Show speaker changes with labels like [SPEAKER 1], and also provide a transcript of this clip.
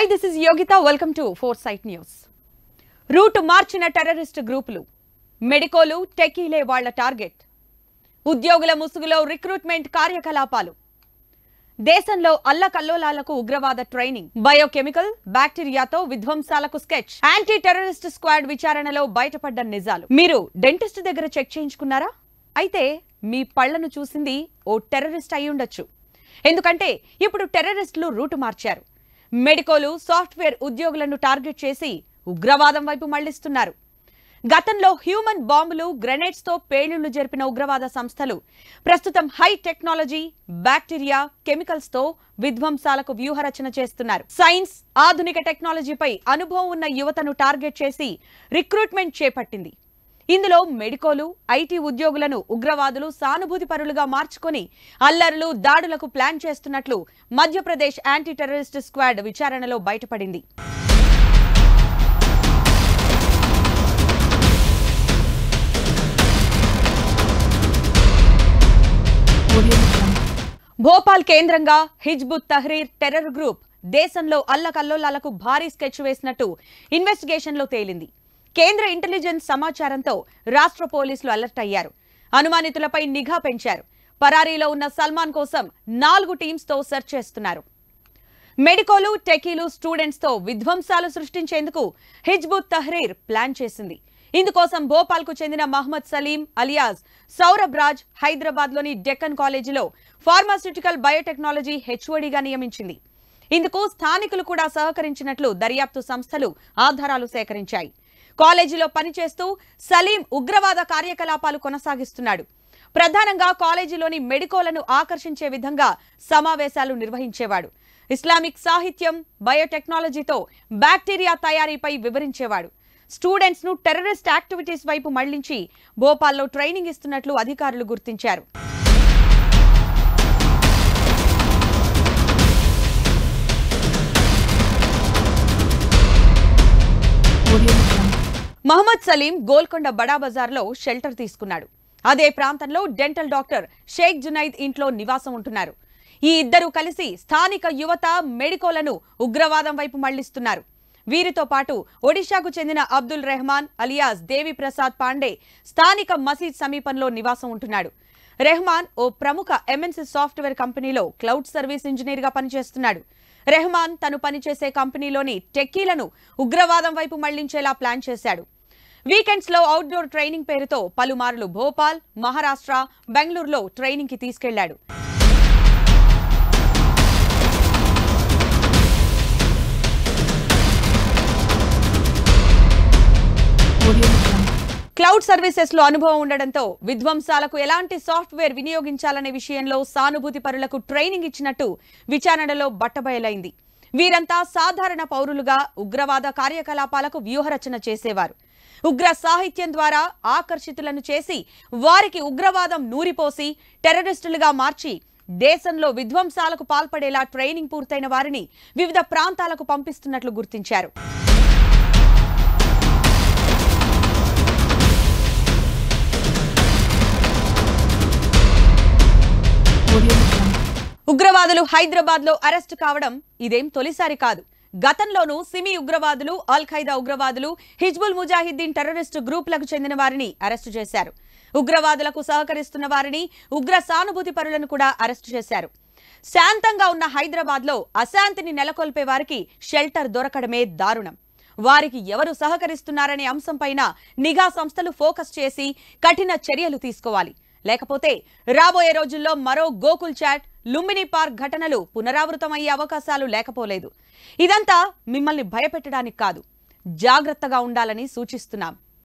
[SPEAKER 1] hi this is Yogita welcome to four sight news route మార్చిన terrorist గ్రూపులు మెడికోలు టెకీలే వాళ్ల టార్గెట్ ఉద్యోగుల ముసుగులో రిక్రూట్మెంట్ కార్యకలాపాలు దేశంలో అల్లకల్లోలాలకు ఉగ్రవాద ట్రైనింగ్ బయోకెమికల్ బ్యాక్టీరియాతో విధ్వంసాలకు స్కెచ్ యాంటీ టెర్రరిస్ట్ స్క్వాడ్ విచారణలో బయటపడ్డ నిజాలు మీరు డెంటిస్ట్ దగ్గర చెక్ చేయించుకున్నారా అయితే మీ పళ్లను చూసింది ఓ టెర్రరిస్ట్ అయి ఉండొచ్చు ఎందుకంటే ఇప్పుడు టెర్రరిస్టులు రూటు మార్చారు మెడికోలు సాఫ్ట్వేర్ ఉద్యోగులను టార్గెట్ చేసి ఉగ్రవాదం వైపు మళ్లిస్తున్నారు గతంలో హ్యూమన్ బాంబులు తో పేలుళ్లు జరిపిన ఉగ్రవాద సంస్థలు ప్రస్తుతం హై టెక్నాలజీ బ్యాక్టీరియా కెమికల్స్తో విధ్వంసాలకు వ్యూహరచన చేస్తున్నారు సైన్స్ ఆధునిక టెక్నాలజీపై అనుభవం ఉన్న యువతను టార్గెట్ చేసి రిక్రూట్మెంట్ చేపట్టింది ఇందులో మెడికోలు ఐటీ ఉద్యోగులను ఉగ్రవాదులు సానుభూతిపరులుగా మార్చుకుని అల్లర్లు దాడులకు ప్లాన్ చేస్తున్నట్లు మధ్యప్రదేశ్ యాంటీ టెర్రరిస్ట్ స్క్వాడ్ విచారణలో బయటపడింది భోపాల్ కేంద్రంగా హిజ్బుత్ తహ్రీర్ టెర్రర్ గ్రూప్ దేశంలో అల్లకల్లోలాలకు భారీ స్కెచ్ వేసినట్టు ఇన్వెస్టిగేషన్లో తేలింది కేంద్ర ఇంటెలిజెన్స్ సమాచారంతో రాష్ట్ర పోలీసులు అలర్ట్ అయ్యారు అనుమానితులపై నిఘా పెంచారు పరారీలో ఉన్న సల్మాన్ కోసం నాలుగు టీమ్స్తో సెర్చ్ చేస్తున్నారు మెడికోలు టెకీలు స్టూడెంట్స్తో విధ్వంసాలు సృష్టించేందుకు హిజ్బుత్ తహ్రీర్ ప్లాన్ చేసింది ఇందుకోసం భోపాల్కు చెందిన మహ్మద్ సలీం అలియాజ్ సౌరభ్ రాజ్ హైదరాబాద్లోని డెక్కన్ కాలేజీలో ఫార్మాస్యూటికల్ బయోటెక్నాలజీ హెచ్ఓడిగా నియమించింది ఇందుకు స్థానికులు కూడా సహకరించినట్లు దర్యాప్తు సంస్థలు ఆధారాలు సేకరించాయి కాలేజీలో పనిచేస్తూ సలీం ఉగ్రవాద కార్యకలాపాలు కొనసాగిస్తున్నాడు ప్రధానంగా కాలేజీలోని మెడికోలను ఆకర్షించే విధంగా సమావేశాలు నిర్వహించేవాడు ఇస్లామిక్ సాహిత్యం బయోటెక్నాలజీతో బ్యాక్టీరియా తయారీపై వివరించేవాడు స్టూడెంట్స్ ను టెర్రరిస్ట్ యాక్టివిటీస్ వైపు మళ్లించి భోపాల్లో ట్రైనింగ్ ఇస్తున్నట్లు అధికారులు గుర్తించారు మహమ్మద్ సలీం గోల్కొండ బడా బజార్లో షెల్టర్ తీసుకున్నాడు అదే ప్రాంతంలో డెంటల్ డాక్టర్ షేక్ జునైద్ ఇంట్లో నివాసం ఉంటున్నారు ఈ ఇద్దరు కలిసి స్థానిక యువత మెడికోలను ఉగ్రవాదం వైపు మళ్లిస్తున్నారు వీరితో పాటు ఒడిశాకు చెందిన అబ్దుల్ రెహమాన్ అలియాస్ దేవి ప్రసాద్ పాండే స్థానిక మసీద్ సమీపంలో నివాసం ఉంటున్నాడు రెహమాన్ ఓ ప్రముఖ ఎంఎన్సీ సాఫ్ట్వేర్ కంపెనీలో క్లౌడ్ సర్వీస్ ఇంజనీర్గా పనిచేస్తున్నాడు రెహమాన్ తను పనిచేసే కంపెనీలోని టెక్కీలను ఉగ్రవాదం వైపు మళ్లించేలా ప్లాన్ చేశాడు వీకెండ్స్ లో అవుట్డోర్ ట్రైనింగ్ పేరుతో పలుమార్లు భోపాల్ మహారాష్ట్ర బెంగళూరులో ట్రైనింగ్ కి తీసుకెళ్లాడు క్లౌడ్ సర్వీసెస్ లో అనుభవం ఉండడంతో విధ్వంసాలకు ఎలాంటి సాఫ్ట్వేర్ వినియోగించాలనే విషయంలో సానుభూతి పరులకు ట్రైనింగ్ ఇచ్చినట్టు విచారణలో బట్టబయలైంది వీరంతా సాధారణ పౌరులుగా ఉగ్రవాద కార్యకలాపాలకు వ్యూహరచన చేసేవారు ఉగ్ర సాహిత్యం ద్వారా ఆకర్షితులను చేసి వారికి ఉగ్రవాదం నూరిపోసి టెర్రరిస్టులుగా మార్చి దేశంలో విధ్వంసాలకు పాల్పడేలా ట్రైనింగ్ పూర్తయిన వారిని వివిధ ప్రాంతాలకు పంపిస్తున్నట్లు గుర్తించారు ఉగ్రవాదులు హైదరాబాద్ లో అరెస్ట్ కావడం ఇదేం తొలిసారి కాదు గతంలోనూ సిమి ఉగ్రవాదులు అల్ ఖైదా ఉగ్రవాదులు హిజ్బుల్ ముజాహిద్దీన్ టెర్రరిస్టు గ్రూపులకు చెందిన వారిని అరెస్టు చేశారు ఉగ్రవాదులకు సహకరిస్తున్న వారిని ఉగ్ర సానుభూతి పరులను కూడా అరెస్టు చేశారు శాంతంగా ఉన్న హైదరాబాద్ లో అశాంతిని నెలకొల్పే వారికి షెల్టర్ దొరకడమే దారుణం వారికి ఎవరు సహకరిస్తున్నారనే అంశంపైన నిఘా సంస్థలు ఫోకస్ చేసి కఠిన చర్యలు తీసుకోవాలి లేకపోతే రాబోయే రోజుల్లో మరో గోకుల్ చాట్ లుంబిని పార్క్ ఘటనలు పునరావృతమయ్యే అవకాశాలు లేకపోలేదు ఇదంతా మిమ్మల్ని భయపెట్టడానికి కాదు జాగ్రత్తగా ఉండాలని సూచిస్తున్నాం